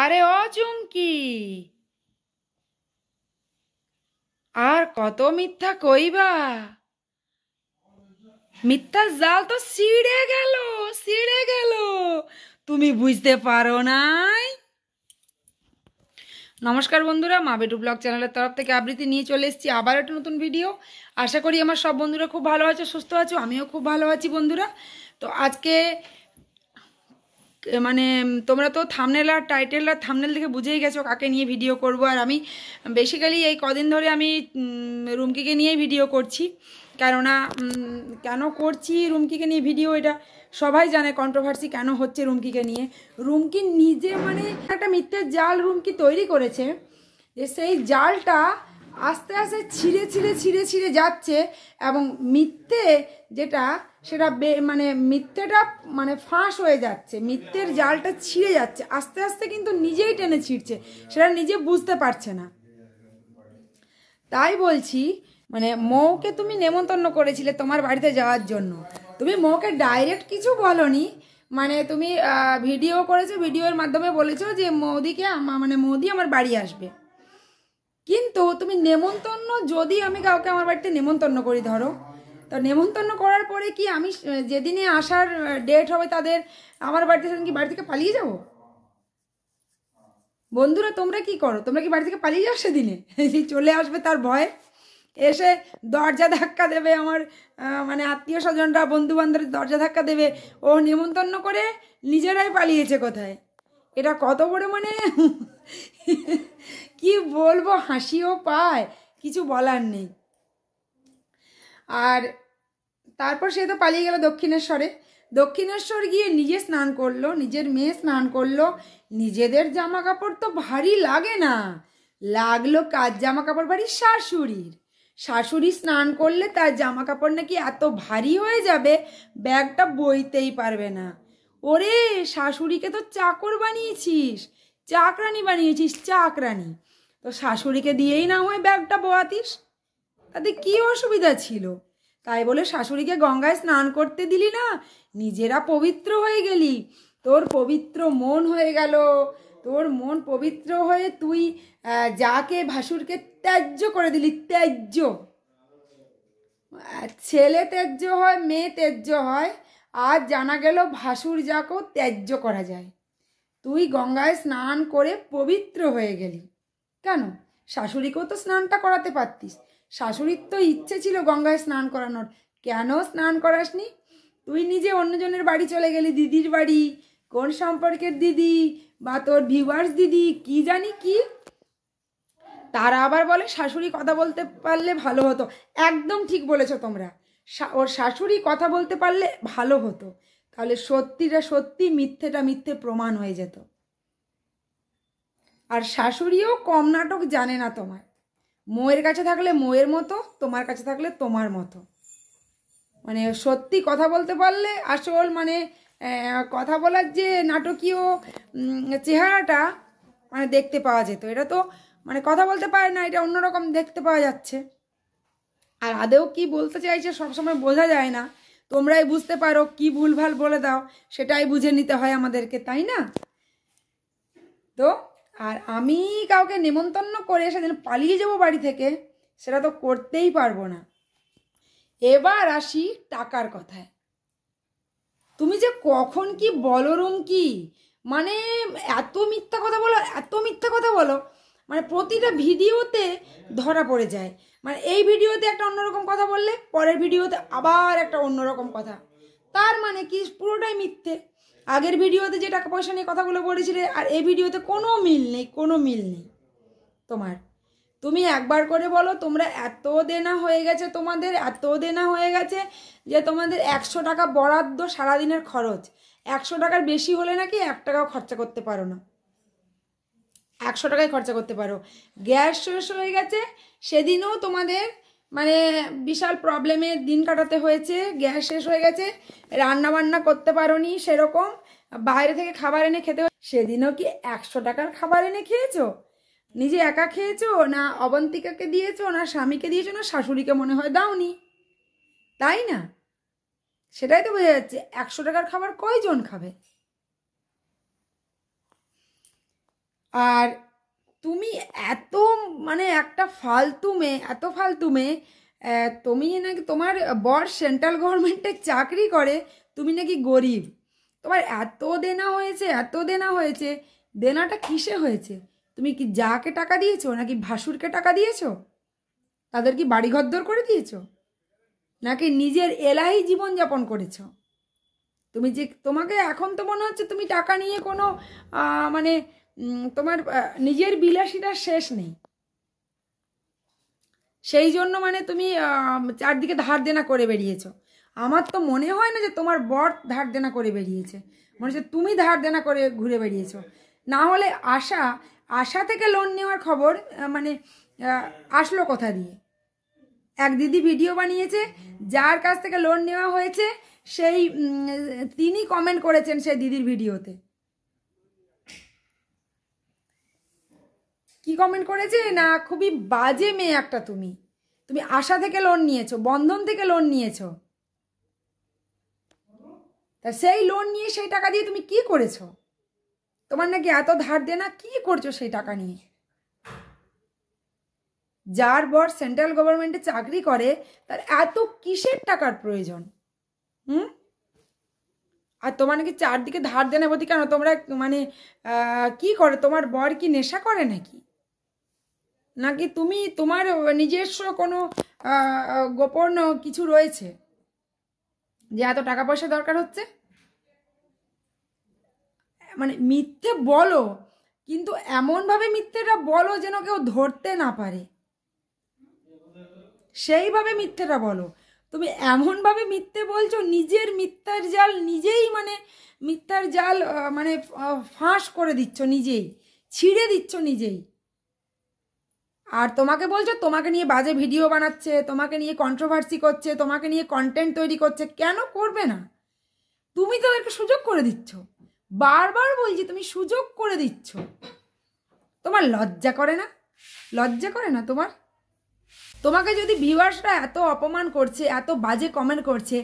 আরে অ চুমকি আর কত মিথ্যা কইবা মিথ্যা জাল তো ছিঁড়ে গেল সিঁড়ে গেল তুমি বুঝতে পারো নাই নমস্কার বন্ধুরা বেটু ব্লগ চ্যানেলের তরফ থেকে আবৃত্তি নিয়ে চলে এসেছি আবার একটা নতুন ভিডিও আশা করি আমার সব বন্ধুরা খুব ভালো আছো সুস্থ আছো আমিও খুব ভালো আছি বন্ধুরা তো আজকে মানে তোমরা তো থামনেল আর টাইটেল আর থামনেল দেখে বুঝেই গেছো কাকে নিয়ে ভিডিও করব আর আমি বেসিক্যালি এই কদিন ধরে আমি রুমকিকে নিয়েই ভিডিও করছি কেননা কেন করছি রুমকিকে নিয়ে ভিডিও এটা সবাই জানে কন্ট্রোভার্সি কেন হচ্ছে রুমকিকে নিয়ে রুমকি নিজে মানে একটা মিথ্যের জাল রুমকি তৈরি করেছে যে সেই জালটা আস্তে আস্তে ছিঁড়ে ছিঁড়ে ছিঁড়ে ছিঁড়ে যাচ্ছে এবং মিথ্যে যেটা সেটা মানে মিথ্যেটা মানে ফাঁস হয়ে যাচ্ছে মিথ্যের জালটা ছিঁড়ে যাচ্ছে আস্তে আস্তে কিন্তু নিজেই টেনে ছিঁড়ছে সেটা নিজে বুঝতে পারছে না তাই বলছি মানে মৌকে তুমি নেমন্তন্ন করেছিলে তোমার বাড়িতে যাওয়ার জন্য তুমি মৌকে ডাইরেক্ট কিছু বলনি মানে তুমি ভিডিও করেছো ভিডিওর মাধ্যমে বলেছো যে মৌদিকে মানে মৌদি আমার বাড়ি আসবে কিন্তু তুমি নেমন্তন্ন যদি আমি কাউকে আমার বাড়িতে নেমন্তন্ন করি ধরো তো নেমন্তন্ন করার পরে কি আমি যেদিনে আসার ডেট হবে তাদের আমার বাড়িতে সেদিন কি বাড়ি থেকে পালিয়ে যাব বন্ধুরা তোমরা কি করো তোমরা কি বাড়ি থেকে পালিয়ে যাও সেদিনে চলে আসবে তার ভয় এসে দরজা ধাক্কা দেবে আমার মানে আত্মীয় স্বজনরা বন্ধু বান্ধবের দরজা ধাক্কা দেবে ও নেমন্তন্ন করে নিজেরাই পালিয়েছে কোথায় এটা কত বড় মানে কি বলবো হাসিও পায় কিছু বলার নেই আর তারপর সে তো পালিয়ে গেল দক্ষিণেশ্বরে দক্ষিণেশ্বর গিয়ে নিজে স্নান করলো নিজের মেয়ে স্নান করলো নিজেদের জামা কাপড় তো ভারী লাগে না লাগলো কাজ জামা কাপড় ভারী শাশুড়ির শাশুড়ি স্নান করলে তার জামা কাপড় নাকি এত ভারী হয়ে যাবে ব্যাগটা বইতেই পারবে না ওরে শাশুড়িকে তো চাকর বানিয়েছিস চাকরানি বানিয়েছিস চাকরানি তো শাশুড়িকে দিয়েই না হয় ব্যাগটা বোয়াতিস তাতে কি অসুবিধা ছিল তাই বলে শাশুড়িকে গঙ্গায় স্নান করতে দিলি না নিজেরা পবিত্র হয়ে গেলি তোর পবিত্র মন হয়ে গেল তোর মন পবিত্র হয়ে তুই যাকে ভাসুরকে ত্যায্য করে দিলি ত্যায্য ছেলে ত্যায্য হয় মেয়ে ত্যায্য হয় আজ জানা গেল ভাসুর যাকেও ত্যায্য করা যায় তুই গঙ্গায় স্নান করে পবিত্র হয়ে গেলি কেন শাশুড়িকেও তো স্নানটা করাতে পারতিস শাশুড়ির তো ইচ্ছে ছিল গঙ্গায় স্নান করানোর কেন স্নান করাসনি তুই নিজে অন্যজনের বাড়ি চলে গেলি দিদির বাড়ি কোন সম্পর্কের দিদি বা তোর ভিউয়ার্স দিদি কি জানি কি তারা আবার বলে শাশুড়ি কথা বলতে পারলে ভালো হতো একদম ঠিক বলেছ তোমরা ওর শাশুড়ি কথা বলতে পারলে ভালো হতো তাহলে সত্যিটা সত্যি মিথ্যেটা মিথ্যে প্রমাণ হয়ে যেত আর শাশুড়িও কম নাটক জানে না তোমার মোয়ের কাছে থাকলে মোয়ের মতো তোমার কাছে থাকলে তোমার মতো মানে সত্যি কথা বলতে পারলে আসল মানে কথা বলার যে নাটকীয় চেহারাটা মানে দেখতে পাওয়া যেত এটা তো মানে কথা বলতে পারে না এটা অন্যরকম দেখতে পাওয়া যাচ্ছে আর আদেও কি বলতে চাইছে সবসময় বোঝা যায় না তোমরাই বুঝতে পারো কি ভুলভাল বলে দাও সেটাই বুঝে নিতে হয় আমাদেরকে তাই না তো আর আমি কাউকে নেমন্তন্ন করে সেদিন পালিয়ে যাবো বাড়ি থেকে সেটা তো করতেই পারবো না এবার আসি টাকার কথায় তুমি যে কখন কি বলো রুম কি মানে এত মিথ্যা কথা বলো এত মিথ্যা কথা বলো মানে প্রতিটা ভিডিওতে ধরা পড়ে যায় মানে এই ভিডিওতে একটা অন্যরকম কথা বললে পরের ভিডিওতে আবার একটা অন্যরকম কথা তার মানে কি পুরোটাই মিথ্যে আগের ভিডিওতে যে টাকা পয়সা নিয়ে কথাগুলো বলেছিলে আর এই ভিডিওতে কোনো মিল নেই কোনো মিল নেই তোমার তুমি একবার করে বলো তোমরা এত দেনা হয়ে গেছে তোমাদের এত দেনা হয়ে গেছে যে তোমাদের একশো টাকা বরাদ্দ সারাদিনের খরচ একশো টাকার বেশি হলে নাকি এক টাকাও খরচা করতে পারো না একশো টাকায় খরচা করতে পারো গ্যাস শেষ হয়ে গেছে সেদিনও তোমাদের মানে বিশাল প্রবলেমে দিন কাটাতে হয়েছে গ্যাস শেষ হয়ে গেছে রান্না বান্না করতে নি সেরকম বাইরে থেকে খাবার এনে খেতে সেদিনও কি একশো টাকার খাবার এনে খেয়েছো নিজে একা খেয়েছো না অবন্তিকাকে দিয়েছো না স্বামীকে দিয়েছো না শাশুড়িকে মনে হয় দাওনি তাই না সেটাই তো বোঝা যাচ্ছে একশো টাকার খাবার কয়জন খাবে আর তুমি এত মানে একটা ফালতু মেয়ে এত ফালতু মেয়ে তুমি নাকি তোমার বর সেন্ট্রাল গভর্নমেন্টে চাকরি করে তুমি নাকি গরিব তোমার এত দেনা হয়েছে এত দেনা হয়েছে দেনাটা কিসে হয়েছে তুমি কি যাকে টাকা দিয়েছো নাকি ভাসুরকে টাকা দিয়েছো তাদের কি বাড়িঘর দর করে দিয়েছো নাকি নিজের এলাহি জীবনযাপন করেছো তুমি যে তোমাকে এখন তো মনে হচ্ছে তুমি টাকা নিয়ে কোনো মানে তোমার নিজের বিলাসিতা শেষ নেই সেই জন্য মানে তুমি চারদিকে ধার দেনা করে বেরিয়েছ আমার তো মনে হয় না যে তোমার বর ধার দেনা করে বেরিয়েছে মনে হচ্ছে তুমি ধার দেনা করে ঘুরে বেরিয়েছ না হলে আশা আশা থেকে লোন নেওয়ার খবর মানে আসলো কথা দিয়ে এক দিদি ভিডিও বানিয়েছে যার কাছ থেকে লোন নেওয়া হয়েছে সেই তিনি কমেন্ট করেছেন সেই দিদির ভিডিওতে কি কমেন্ট করেছে না খুবই বাজে মেয়ে একটা তুমি তুমি আশা থেকে লোন নিয়েছো বন্ধন থেকে লোন নিয়েছো তা সেই লোন নিয়ে সেই টাকা দিয়ে তুমি কি করেছো তোমার নাকি এত ধার না কি করছো সেই টাকা নিয়ে যার বর সেন্ট্রাল গভর্নমেন্টে চাকরি করে তার এত কিসের টাকার প্রয়োজন হুম আর তোমার নাকি চারদিকে ধার না বলতে কেন তোমরা মানে কি করে তোমার বর কি নেশা করে নাকি নাকি তুমি তোমার নিজস্ব কোনো গোপন কিছু রয়েছে যে এত টাকা পয়সা দরকার হচ্ছে মানে মিথ্যে বলো কিন্তু এমনভাবে মিথ্যেটা বলো যেন কেউ ধরতে না পারে সেইভাবে মিথ্যেটা বলো তুমি এমনভাবে মিথ্যে বলছো নিজের মিথ্যার জাল নিজেই মানে মিথ্যার জাল মানে ফাঁস করে দিচ্ছ নিজেই ছিঁড়ে দিচ্ছ নিজেই আর তোমাকে বলছো তোমাকে নিয়ে বাজে ভিডিও বানাচ্ছে তোমাকে নিয়ে কন্ট্রোভার্সি করছে তোমাকে নিয়ে কন্টেন্ট তৈরি করছে কেন করবে না তুমি তাদেরকে সুযোগ করে দিচ্ছ বারবার বলছি তুমি সুযোগ করে দিচ্ছ তোমার লজ্জা করে না লজ্জা করে না তোমার তোমাকে যদি ভিউয়ার্সরা এত অপমান করছে এত বাজে কমেন্ট করছে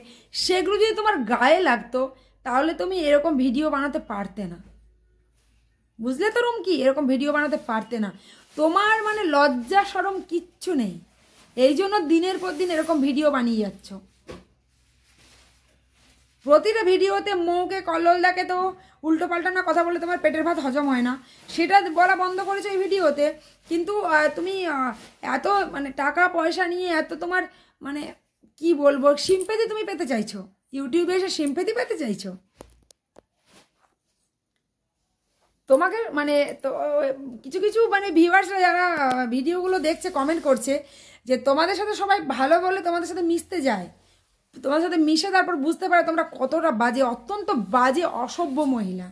সেগুলো যদি তোমার গায়ে লাগতো তাহলে তুমি এরকম ভিডিও বানাতে পারতে না বুঝলে তো রুম কি এরকম ভিডিও বানাতে পারতে না তোমার মানে লজ্জা সরম কিচ্ছু নেই এই জন্য দিনের পর দিন এরকম ভিডিও বানিয়ে যাচ্ছ প্রতিটা ভিডিওতে মৌকে কল্লোলদাকে তো উল্টো পাল্টা না কথা বলে তোমার পেটের ভাত হজম হয় না সেটা বলা বন্ধ করেছো এই ভিডিওতে কিন্তু তুমি এত মানে টাকা পয়সা নিয়ে এত তোমার মানে কি বলবো সিম্পেতি তুমি পেতে চাইছো ইউটিউবে এসে সিম্পেতি পেতে চাইছো তোমাকে মানে তো কিছু কিছু মানে ভিউয়ার্সরা যারা ভিডিওগুলো দেখছে কমেন্ট করছে যে তোমাদের সাথে সবাই ভালো বলে তোমাদের সাথে মিশতে যায় তোমাদের সাথে মিশে তারপর বুঝতে পারে তোমরা কতটা বাজে অত্যন্ত বাজে অসভ্য মহিলা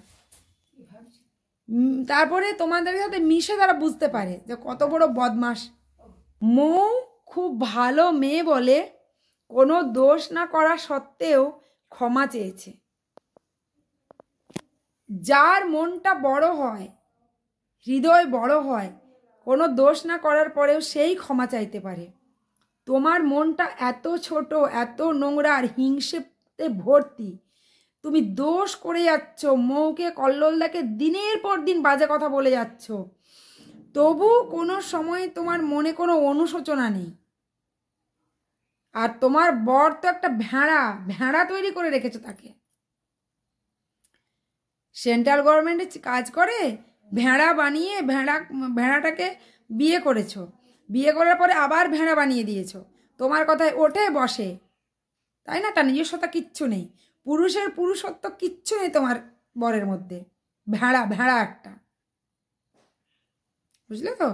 তারপরে তোমাদের সাথে মিশে তারা বুঝতে পারে যে কত বড় বদমাস মৌ খুব ভালো মেয়ে বলে কোনো দোষ না করা সত্ত্বেও ক্ষমা চেয়েছে যার মনটা বড় হয় হৃদয় বড় হয় কোনো দোষ না করার পরেও সেই ক্ষমা চাইতে পারে তোমার মনটা এত ছোট এত নোংরা আর হিংসেতে ভর্তি তুমি দোষ করে যাচ্ছ মৌকে কল্লোলদাকে দিনের পর দিন বাজে কথা বলে যাচ্ছ তবু কোনো সময় তোমার মনে কোনো অনুশোচনা নেই আর তোমার বর তো একটা ভেড়া ভেড়া তৈরি করে রেখেছো তাকে সেন্ট্রাল গভর্নমেন্টে কাজ করে ভেড়া বানিয়ে ভেড়া ভেড়াটাকে বিয়ে করেছো বিয়ে করার পরে আবার ভেড়া বানিয়ে দিয়েছ তোমার কথায় ওঠে বসে তাই না তার নিজস্বতা কিচ্ছু নেই পুরুষের পুরুষত্ব কিচ্ছু নেই তোমার বরের মধ্যে ভেড়া ভেড়া একটা বুঝলে তো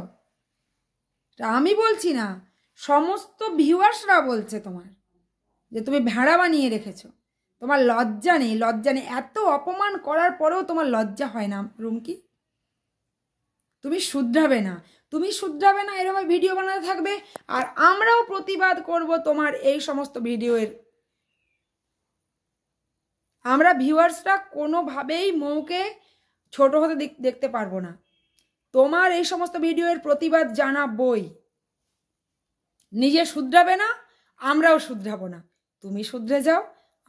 আমি বলছি না সমস্ত ভিউয়ার্সরা বলছে তোমার যে তুমি ভেড়া বানিয়ে রেখেছো তোমার লজ্জা নেই লজ্জা নেই এত অপমান করার পরেও তোমার লজ্জা হয় না রুমকি তুমি শুধরাবে না তুমি শুধরাবে না এরকম ভিডিও বানাতে থাকবে আর আমরাও প্রতিবাদ করব তোমার এই সমস্ত ভিডিওর আমরা ভিউয়ার্সরা কোনোভাবেই মৌকে ছোট হতে দেখতে পারবো না তোমার এই সমস্ত ভিডিওর প্রতিবাদ জানা বই নিজে শুধরাবে না আমরাও শুধরাবো না তুমি শুধরে যাও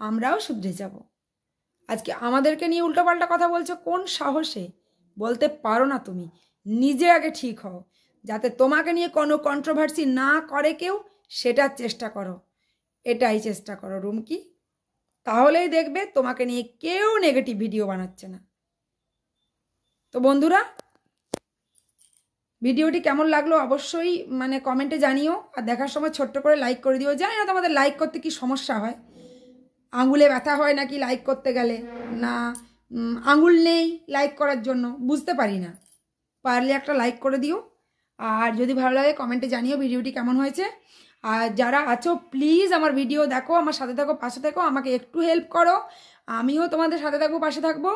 আমরাও শুধরে যাব আজকে আমাদেরকে নিয়ে উল্টোপাল্টা কথা বলছো কোন সাহসে বলতে পারো না তুমি নিজে আগে ঠিক হও যাতে তোমাকে নিয়ে কোনো কন্ট্রোভার্সি না করে কেউ সেটার চেষ্টা করো এটাই চেষ্টা করো রুমকি তাহলেই দেখবে তোমাকে নিয়ে কেউ নেগেটিভ ভিডিও বানাচ্ছে না তো বন্ধুরা ভিডিওটি কেমন লাগলো অবশ্যই মানে কমেন্টে জানিও আর দেখার সময় ছোট্ট করে লাইক করে দিও জানি না তোমাদের লাইক করতে কি সমস্যা হয় আঙুলে ব্যথা হয় নাকি লাইক করতে গেলে না আঙুল নেই লাইক করার জন্য বুঝতে পারি না পারলে একটা লাইক করে দিও আর যদি ভালো লাগে কমেন্টে জানিও ভিডিওটি কেমন হয়েছে আর যারা আছো প্লিজ আমার ভিডিও দেখো আমার সাথে থাকো পাশে থাকো আমাকে একটু হেল্প করো আমিও তোমাদের সাথে থাকবো পাশে থাকবো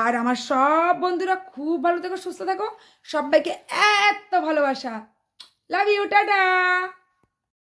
আর আমার সব বন্ধুরা খুব ভালো থেকো সুস্থ থাকো সবাইকে এত ভালোবাসা লাভ ইউ টাটা